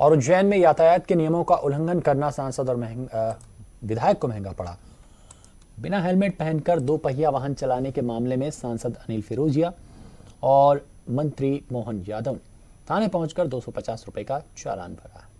और उज्जैन में यातायात के नियमों का उल्लंघन करना सांसद और विधायक को महंगा पड़ा बिना हेलमेट पहनकर दो पहिया वाहन चलाने के मामले में सांसद अनिल फिरोजिया और मंत्री मोहन यादव ने थाने पहुंचकर दो रुपए का चालान भरा